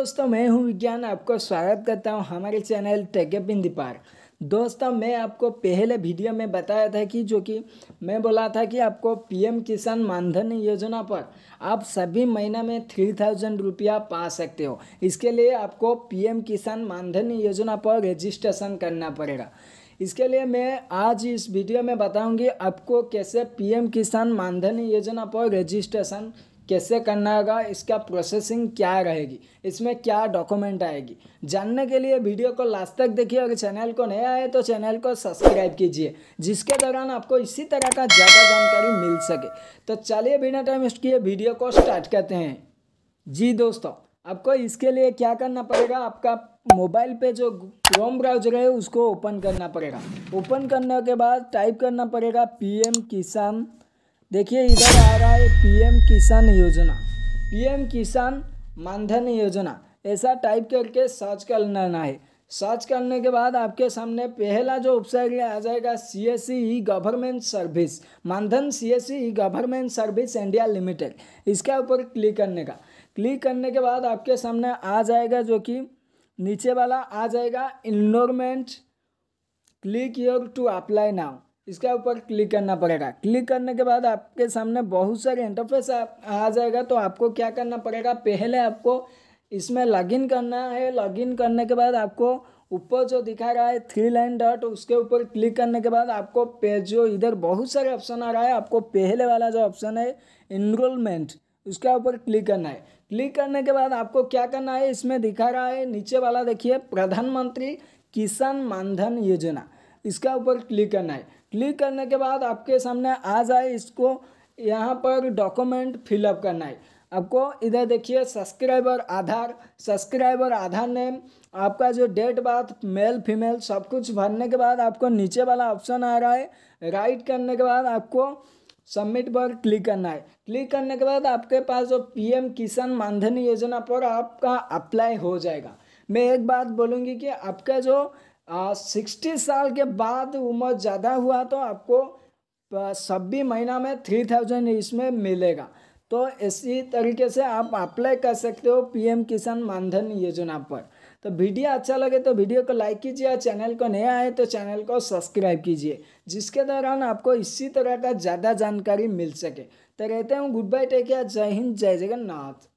दोस्तों मैं हूं विज्ञान आपको स्वागत करता हूं हमारे चैनल टेकअप इन दार दोस्तों मैं आपको पहले वीडियो में बताया था कि जो कि मैं बोला था कि आपको पीएम किसान मानधन योजना पर आप सभी महीना में थ्री थाउजेंड रुपया पा सकते हो इसके लिए आपको पीएम किसान मानधन योजना पर रजिस्ट्रेशन करना पड़ेगा इसके लिए मैं आज इस वीडियो में बताऊंगी आपको कैसे पीएम किसान मानधन योजना पर रजिस्ट्रेशन कैसे करना होगा इसका प्रोसेसिंग क्या रहेगी इसमें क्या डॉक्यूमेंट आएगी जानने के लिए वीडियो को लास्ट तक देखिए अगर चैनल को नया है तो चैनल को सब्सक्राइब कीजिए जिसके दौरान आपको इसी तरह का ज़्यादा जानकारी मिल सके तो चलिए बिना टाइम वेस्ट किए वीडियो को स्टार्ट करते हैं जी दोस्तों आपको इसके लिए क्या करना पड़ेगा आपका मोबाइल पे जो क्रोम ब्राउजर है उसको ओपन करना पड़ेगा ओपन करने के बाद टाइप करना पड़ेगा पीएम किसान देखिए इधर आ रहा है पीएम किसान योजना पीएम किसान मानधन योजना ऐसा टाइप करके सर्च कर लेना है सर्च करने के बाद आपके सामने पहला जो वेबसाइट आ जाएगा C S C E government service Maandhan C S C E government service India limited इसके ऊपर क्लिक करने का क्लिक करने के बाद आपके सामने आ जाएगा जो कि नीचे वाला आ जाएगा enrolment click your to apply now इसके ऊपर क्लिक करना पड़ेगा क्लिक करने के बाद आपके सामने बहुत सारे इंटरफेस आ जाएगा तो आपको क्या करना पड़ेगा पहले आपको इसमें लॉगिन करना है लॉगिन करने के बाद आपको ऊपर जो दिखा रहा है थ्री लाइन डॉट उसके ऊपर क्लिक करने के बाद आपको पेज जो इधर बहुत सारे ऑप्शन आ रहा है आपको पहले वाला जो ऑप्शन है इनरोलमेंट उसके ऊपर क्लिक करना है क्लिक करने के बाद आपको क्या करना है इसमें दिखा रहा है नीचे वाला देखिए प्रधानमंत्री किसान मानधन योजना इसका ऊपर क्लिक करना है क्लिक करने के बाद आपके सामने आ जाए इसको यहाँ पर डॉक्यूमेंट फिलअप करना है आपको इधर देखिए subscriber Aadhaar subscriber Aadhaar name आपका जो डेट बात मेल फीमेल सब कुछ भरने के बाद आपको नीचे वाला ऑप्शन आ रहा है राइट करने के बाद आपको सबमिट पर क्लिक करना है क्लिक करने के बाद आपके पास जो पीएम किसान मानधन योजना पर आपका अप्लाई हो जाएगा मैं एक बात बोलूँगी कि आपका जो सिक्सटी साल के बाद उम्र ज़्यादा हुआ तो आपको सभी महीना में थ्री थाउजेंड इसमें मिलेगा तो इसी तरीके से आप अप्लाई कर सकते हो पीएम किसान मानधन योजना पर तो वीडियो अच्छा लगे तो वीडियो को लाइक कीजिए और चैनल को नया आए तो चैनल को सब्सक्राइब कीजिए जिसके दौरान आपको इसी तरह का ज़्यादा जानकारी मिल सके तो रहते हूँ गुड बाय टेक केयर जय हिंद जय जगन्नाथ